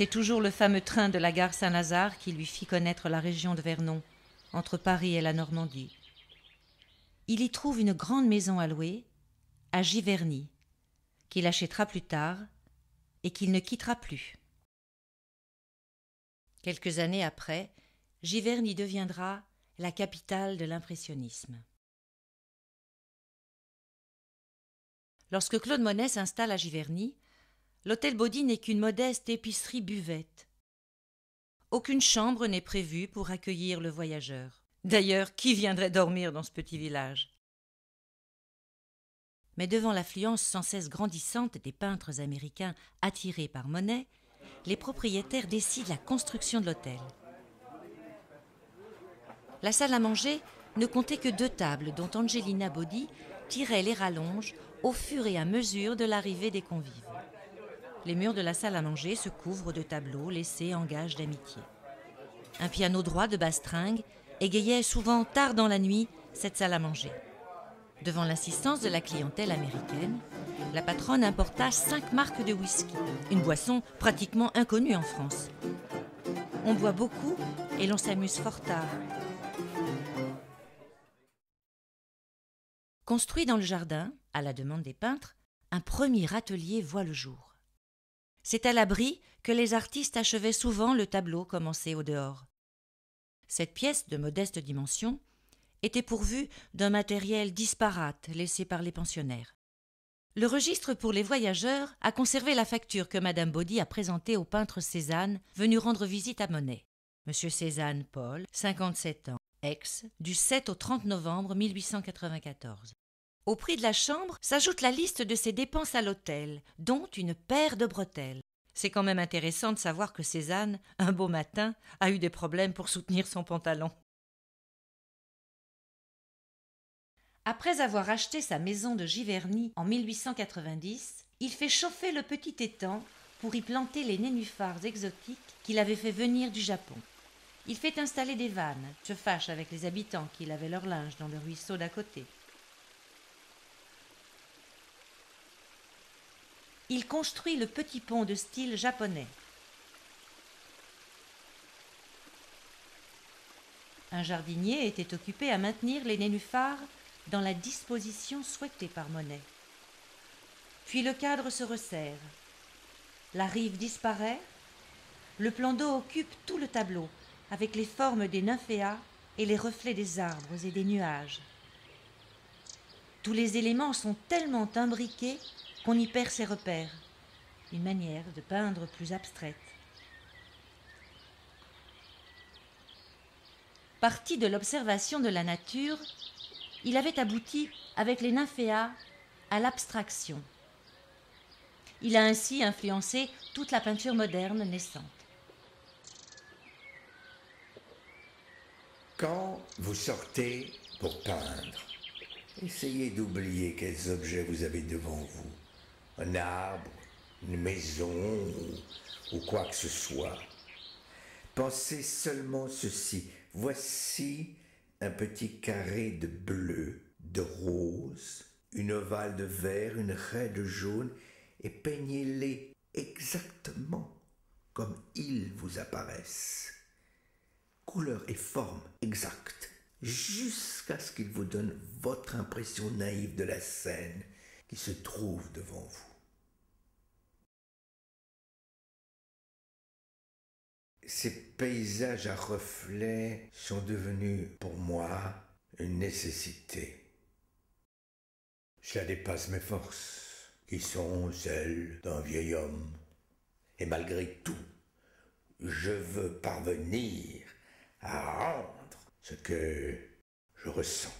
C'est toujours le fameux train de la gare Saint-Lazare qui lui fit connaître la région de Vernon, entre Paris et la Normandie. Il y trouve une grande maison à louer, à Giverny, qu'il achètera plus tard et qu'il ne quittera plus. Quelques années après, Giverny deviendra la capitale de l'impressionnisme. Lorsque Claude Monet s'installe à Giverny, L'hôtel Baudy n'est qu'une modeste épicerie buvette. Aucune chambre n'est prévue pour accueillir le voyageur. D'ailleurs, qui viendrait dormir dans ce petit village Mais devant l'affluence sans cesse grandissante des peintres américains attirés par Monet, les propriétaires décident la construction de l'hôtel. La salle à manger ne comptait que deux tables dont Angelina Bodhi tirait les rallonges au fur et à mesure de l'arrivée des convives. Les murs de la salle à manger se couvrent de tableaux laissés en gage d'amitié. Un piano droit de basse égayait souvent tard dans la nuit cette salle à manger. Devant l'insistance de la clientèle américaine, la patronne importa cinq marques de whisky, une boisson pratiquement inconnue en France. On boit beaucoup et l'on s'amuse fort tard. Construit dans le jardin, à la demande des peintres, un premier atelier voit le jour. C'est à l'abri que les artistes achevaient souvent le tableau commencé au dehors. Cette pièce de modeste dimension était pourvue d'un matériel disparate laissé par les pensionnaires. Le registre pour les voyageurs a conservé la facture que Madame Baudy a présentée au peintre Cézanne, venu rendre visite à Monet. M. Cézanne Paul, 57 ans, ex, du 7 au 30 novembre 1894. Au prix de la chambre s'ajoute la liste de ses dépenses à l'hôtel, dont une paire de bretelles. C'est quand même intéressant de savoir que Cézanne, un beau matin, a eu des problèmes pour soutenir son pantalon. Après avoir acheté sa maison de Giverny en 1890, il fait chauffer le petit étang pour y planter les nénuphars exotiques qu'il avait fait venir du Japon. Il fait installer des vannes, se fâche avec les habitants qui lavaient leur linge dans le ruisseau d'à côté, il construit le petit pont de style japonais. Un jardinier était occupé à maintenir les nénuphars dans la disposition souhaitée par Monet. Puis le cadre se resserre. La rive disparaît. Le plan d'eau occupe tout le tableau, avec les formes des nymphéas et les reflets des arbres et des nuages. Tous les éléments sont tellement imbriqués qu'on y perd ses repères, une manière de peindre plus abstraite. Parti de l'observation de la nature, il avait abouti avec les nymphéas à l'abstraction. Il a ainsi influencé toute la peinture moderne naissante. Quand vous sortez pour peindre, essayez d'oublier quels objets vous avez devant vous un arbre, une maison ou, quoi que ce soit. Pensez seulement ceci. Voici un petit carré de bleu, de rose, une ovale de vert, une raie de jaune, et peignez-les exactement comme ils vous apparaissent. Couleur et forme exactes, jusqu'à ce qu'ils vous donnent votre impression naïve de la scène qui se trouve devant vous. ces paysages à reflets sont devenus pour moi une nécessité. Cela dépasse mes forces, qui sont celles d'un vieil homme. Et malgré tout, je veux parvenir à rendre ce que je ressens.